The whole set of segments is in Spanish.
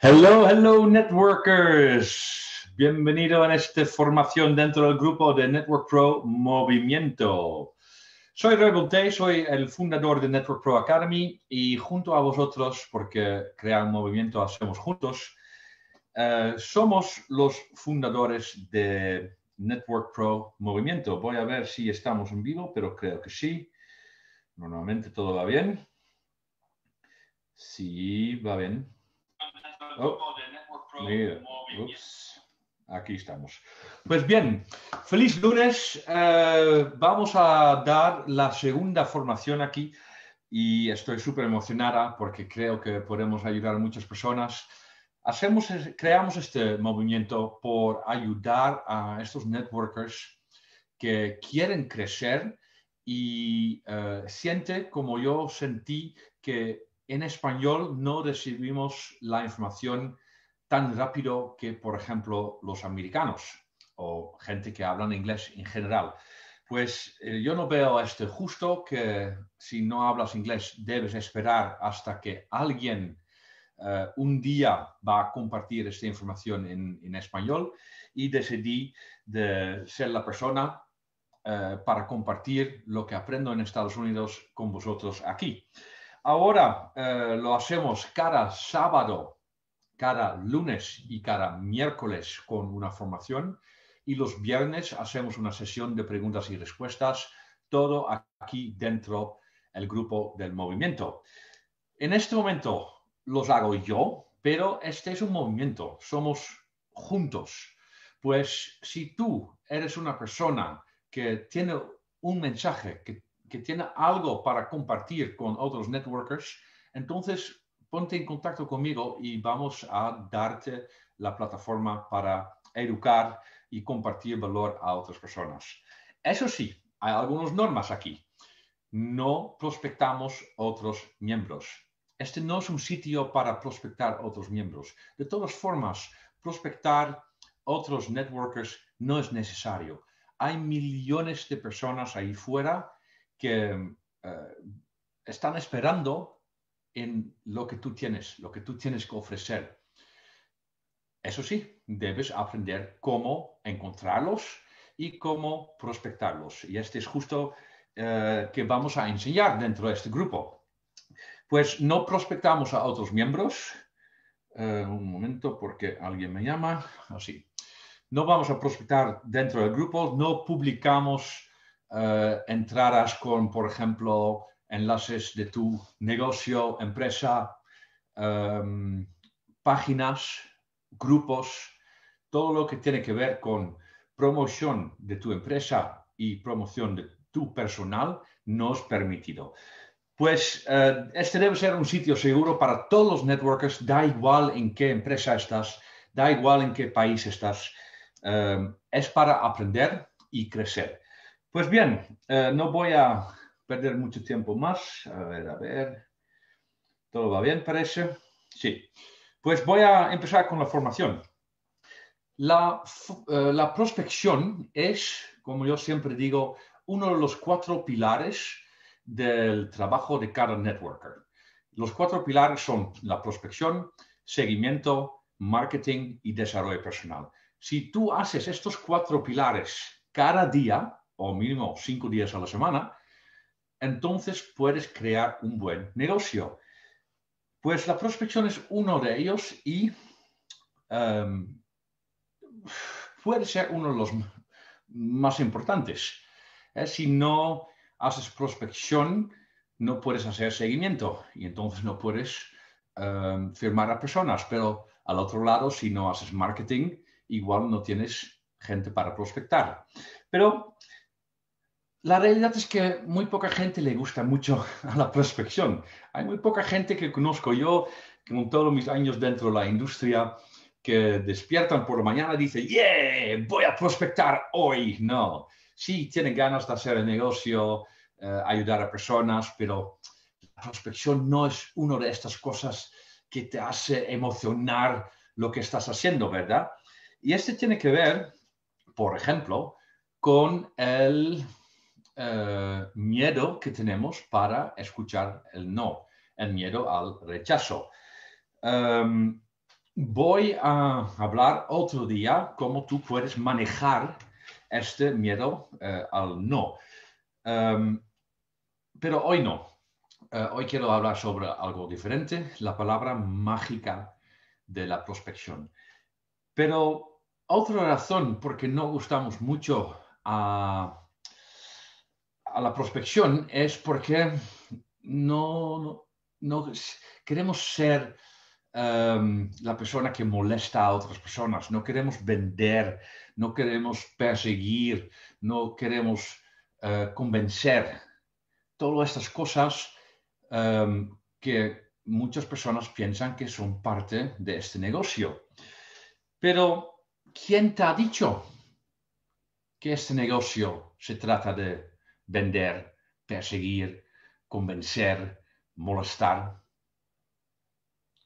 Hello, hello networkers. Bienvenido a esta formación dentro del grupo de Network Pro Movimiento. Soy Rebel soy el fundador de Network Pro Academy y junto a vosotros, porque crear un movimiento hacemos juntos, eh, somos los fundadores de Network Pro Movimiento. Voy a ver si estamos en vivo, pero creo que sí. Normalmente todo va bien. Sí, va bien. Oh, aquí estamos. Pues bien, feliz lunes. Eh, vamos a dar la segunda formación aquí y estoy súper emocionada porque creo que podemos ayudar a muchas personas. Hacemos, creamos este movimiento por ayudar a estos networkers que quieren crecer y sienten eh, siente como yo sentí que en español no recibimos la información tan rápido que, por ejemplo, los americanos o gente que habla inglés en general. Pues eh, yo no veo este justo que si no hablas inglés debes esperar hasta que alguien eh, un día va a compartir esta información en, español y decidí de ser la persona eh, para compartir lo que aprendo en Estados Unidos con vosotros aquí. Ahora eh, lo hacemos cada sábado, cada lunes y cada miércoles con una formación y los viernes hacemos una sesión de preguntas y respuestas, todo aquí dentro del grupo del movimiento. En este momento los hago yo, pero este es un movimiento, somos juntos. Pues si tú eres una persona que tiene un mensaje que que tiene algo para compartir con otros networkers, entonces ponte en contacto conmigo y vamos a darte la plataforma para educar y compartir valor a otras personas. Eso sí, hay algunas normas aquí. No prospectamos otros miembros. Este no es un sitio para prospectar otros miembros. De todas formas, prospectar otros networkers no es necesario. Hay millones de personas ahí fuera que eh, están esperando en lo que tú tienes, lo que tú tienes que ofrecer. Eso sí, debes aprender cómo encontrarlos y cómo prospectarlos. Y este es justo eh, que vamos a enseñar dentro de este grupo. Pues no prospectamos a otros miembros. Eh, un momento porque alguien me llama. Así. Ah, no vamos a prospectar dentro del grupo, no publicamos eh, Entrarás con, por ejemplo, enlaces de tu negocio, empresa, em, páginas, grupos, todo lo que tiene que ver con promoción de tu empresa y promoción de tu personal no es permitido. Pues eh, este debe ser un sitio seguro para todos los networkers, da igual en qué empresa estás, da igual en qué país estás. Eh, es para aprender y crecer. Pues bien, eh, no voy a perder mucho tiempo más. A ver, a ver. ¿Todo va bien, parece? Sí. Pues voy a empezar con la formación. La, eh, la prospección es, como yo siempre digo, uno de los cuatro pilares del trabajo de cada networker. Los cuatro pilares son la prospección, seguimiento, marketing y desarrollo personal. Si tú haces estos cuatro pilares cada día, o mínimo cinco días a la semana, entonces puedes crear un buen negocio. Pues la prospección es uno de ellos y em, puede ser uno de los más importantes. ¿eh? Si no haces prospección, no puedes hacer seguimiento y entonces no puedes em, firmar a personas. Pero al otro lado, si no haces marketing, igual no tienes gente para prospectar. Pero la realidad es que muy poca gente le gusta mucho a la prospección. Hay muy poca gente que conozco yo, que con todos mis años dentro de la industria, que despiertan por la mañana y dicen, ¡yeah! Voy a prospectar hoy. No, sí tienen ganas de hacer el negocio, eh, ayudar a personas, pero la prospección no es una de estas cosas que te hace emocionar lo que estás haciendo, ¿verdad? Y este tiene que ver, por ejemplo, con el eh, miedo que tenemos para escuchar el no, el miedo al rechazo. Em, voy a hablar otro día cómo tú puedes manejar este miedo eh, al no. Em, pero hoy no. Eh, hoy quiero hablar sobre algo diferente, la palabra mágica de la prospección. Pero otra razón por que no gustamos mucho a a la prospección es porque no, no, queremos ser em, la persona que molesta a otras personas, no queremos vender, no queremos perseguir, no queremos eh, convencer. Todas estas cosas em, que muchas personas piensan que son parte de este negocio. Pero, ¿quién te ha dicho que este negocio se trata de vender, perseguir, convencer, molestar.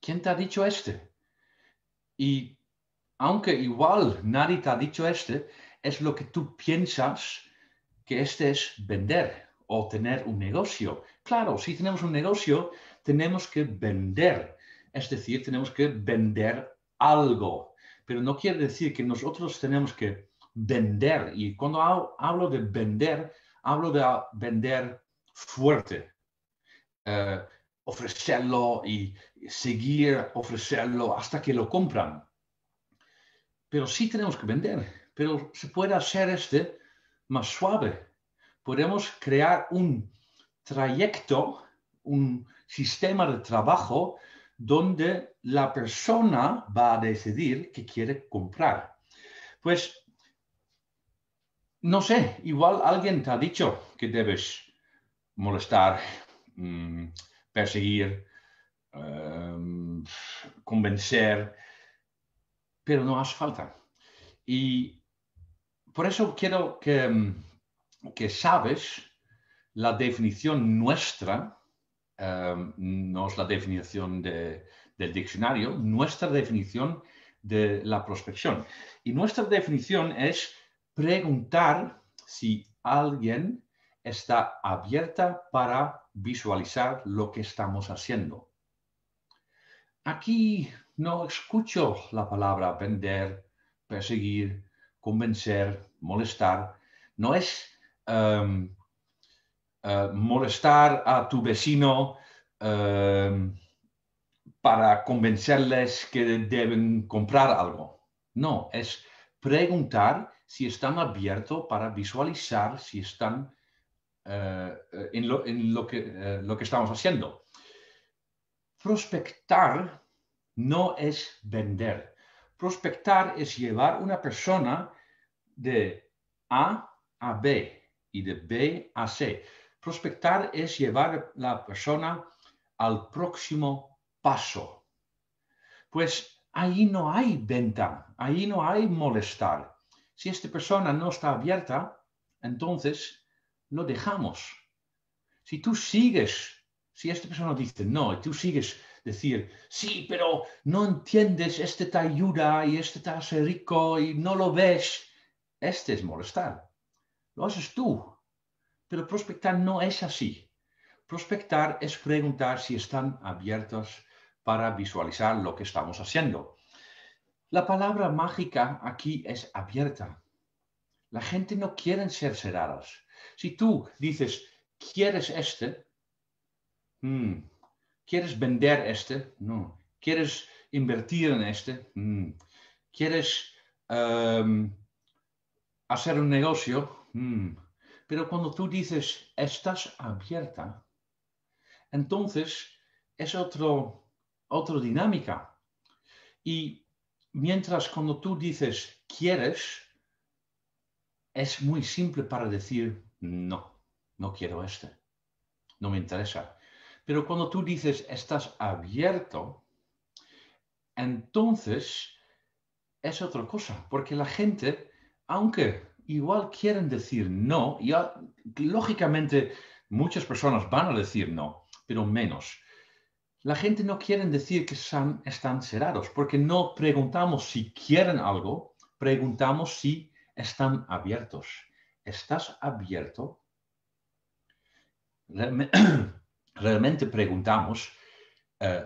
¿Quién te ha dicho este? Y aunque igual nadie te ha dicho este, es lo que tú piensas que este es vender o tener un negocio. Claro, si tenemos un negocio, tenemos que vender, es decir, tenemos que vender algo, pero no quiere decir que nosotros tenemos que vender. Y cuando hablo de vender, hablo de vender fuerte, eh, ofrecerlo y seguir ofrecerlo hasta que lo compran. Pero sí tenemos que vender, pero se puede hacer este más suave. Podemos crear un trayecto, un sistema de trabajo donde la persona va a decidir que quiere comprar. Pues no sé, igual alguien te ha dicho que debes molestar, mm, perseguir, eh, convencer, pero no hace falta. Y por eso quiero que, mm, que sabes la definición nuestra, eh, no es la definición del diccionario, nuestra definición de la prospección. Y nuestra definición es preguntar si alguien está abierta para visualizar lo que estamos haciendo. Aquí no escucho la palabra vender, perseguir, convencer, molestar. No es em, eh, molestar a tu vecino em, para convencerles que deben comprar algo. No, es preguntar si están abiertos para visualizar si están eh, eh, en, lo, en lo, que, eh, lo que estamos haciendo. Prospectar no es vender. Prospectar es llevar una persona de A a B y de B a C. Prospectar es llevar la persona al próximo paso. Pues ahí no hay venta, ahí no hay molestar. Si esta persona no está abierta, entonces lo dejamos. Si tú sigues, si esta persona dice no, y tú sigues decir, sí, pero no entiendes, este te ayuda y este te hace rico y no lo ves, este es molestar. Lo haces tú. Pero prospectar no es así. Prospectar es preguntar si están abiertos para visualizar lo que estamos haciendo. La palabra mágica aquí es abierta. La gente no quiere ser cerrados. Si tú dices, ¿quieres este? Mm. ¿Quieres vender este? No. ¿Quieres invertir en este? Mm. ¿Quieres em, hacer un negocio? Mm. Pero cuando tú dices, estás abierta, entonces es otra dinámica. Y Mientras cuando tú dices quieres, es muy simple para decir no, no quiero este, no me interesa. Pero cuando tú dices estás abierto, entonces es otra cosa, porque la gente, aunque igual quieren decir no, ya, lógicamente muchas personas van a decir no, pero menos la gente no quiere decir que están cerrados, porque no preguntamos si quieren algo, preguntamos si están abiertos. ¿Estás abierto? Realmente preguntamos, eh,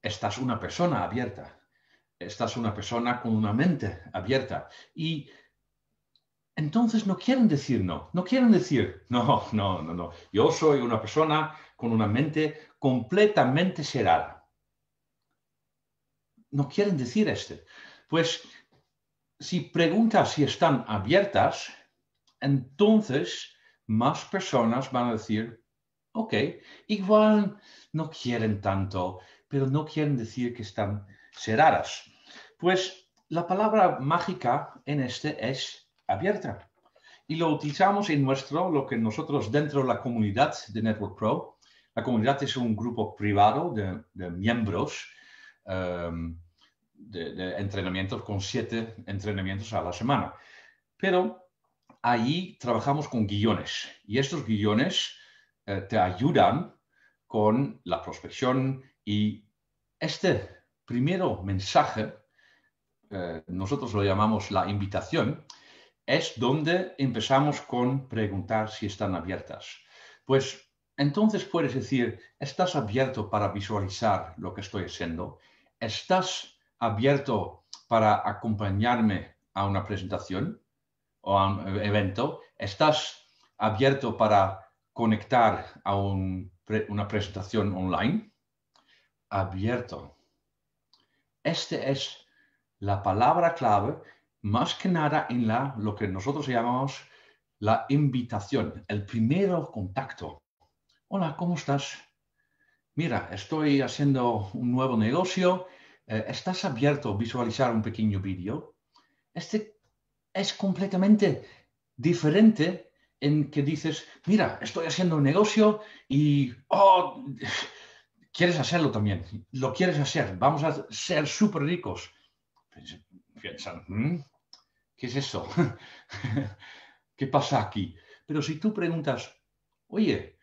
¿estás una persona abierta? ¿Estás una persona con una mente abierta? Y entonces no quieren decir no, no quieren decir, no, no, no, no, yo soy una persona con una mente completamente cerrada. No quieren decir este? Pues si preguntas si están abiertas, entonces más personas van a decir, ok, igual no quieren tanto, pero no quieren decir que están cerradas. Pues la palabra mágica en este es abierta. Y lo utilizamos en nuestro, lo que nosotros dentro de la comunidad de Network Pro comunidad es un grupo privado de, miembros em, de, entrenamientos con siete entrenamientos a la semana. Pero ahí trabajamos con guiones y estos guiones eh, te ayudan con la prospección y este primero mensaje, eh, nosotros lo llamamos la invitación, es donde empezamos con preguntar si están abiertas. Pues entonces puedes decir, estás abierto para visualizar lo que estoy haciendo, estás abierto para acompañarme a una presentación o a un evento, estás abierto para conectar a una presentación online, abierto. Esta es la palabra clave, más que nada en la, lo que nosotros llamamos la invitación, el primer contacto. Hola, ¿cómo estás? Mira, estoy haciendo un nuevo negocio. Eh, ¿Estás abierto a visualizar un pequeño vídeo? Este es completamente diferente en que dices, mira, estoy haciendo un negocio y, oh, quieres hacerlo también, lo quieres hacer, vamos a ser súper ricos. Pues, Piensan, mm, ¿qué es eso? ¿Qué pasa aquí? Pero si tú preguntas, oye,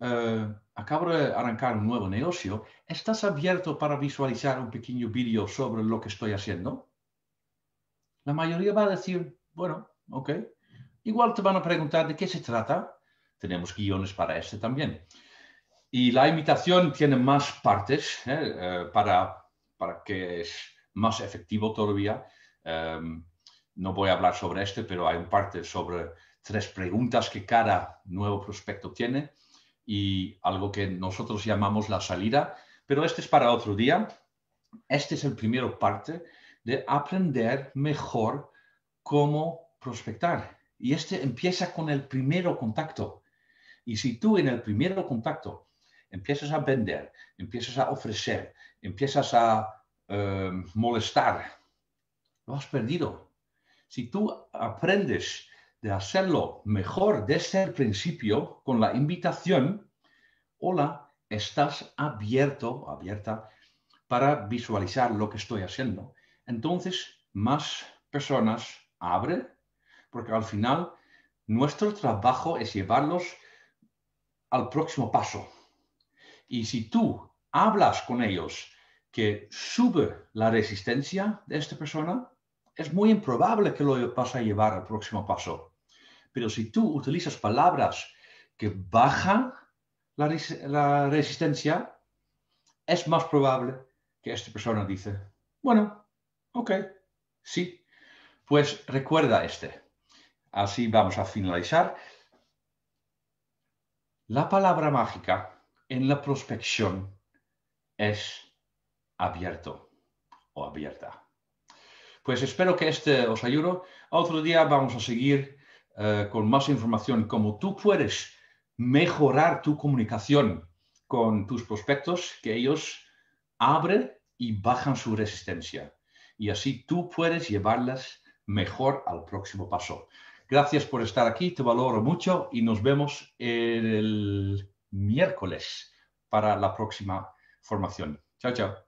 eh, acabo de arrancar un nuevo negocio, ¿estás abierto para visualizar un pequeño vídeo sobre lo que estoy haciendo? La mayoría va a decir, bueno, ok. Igual te van a preguntar de qué se trata. Tenemos guiones para este también. Y la imitación tiene más partes ¿eh? Eh, para, para que es más efectivo todavía. Em, no voy a hablar sobre este, pero hay un parte sobre tres preguntas que cada nuevo prospecto tiene y algo que nosotros llamamos la salida, pero este es para otro día. Este es el primero parte de aprender mejor cómo prospectar. Y este empieza con el primero contacto. Y si tú en el primero contacto empiezas a vender, empiezas a ofrecer, empiezas a eh, molestar, lo has perdido. Si tú aprendes de hacerlo mejor desde el principio con la invitación, hola, estás abierto, abierta, para visualizar lo que estoy haciendo. Entonces, más personas abren, porque al final nuestro trabajo es llevarlos al próximo paso. Y si tú hablas con ellos que sube la resistencia de esta persona, es muy improbable que lo vas a llevar al próximo paso. Pero si tú utilizas palabras que bajan la, resistencia, es más probable que esta persona dice, bueno, ok, sí, pues recuerda este. Así vamos a finalizar. La palabra mágica en la prospección es abierto o abierta. Pues espero que este os ayude. Otro día vamos a seguir eh, con más información, cómo tú puedes mejorar tu comunicación con tus prospectos, que ellos abren y bajan su resistencia. Y así tú puedes llevarlas mejor al próximo paso. Gracias por estar aquí, te valoro mucho y nos vemos el miércoles para la próxima formación. Chao, chao.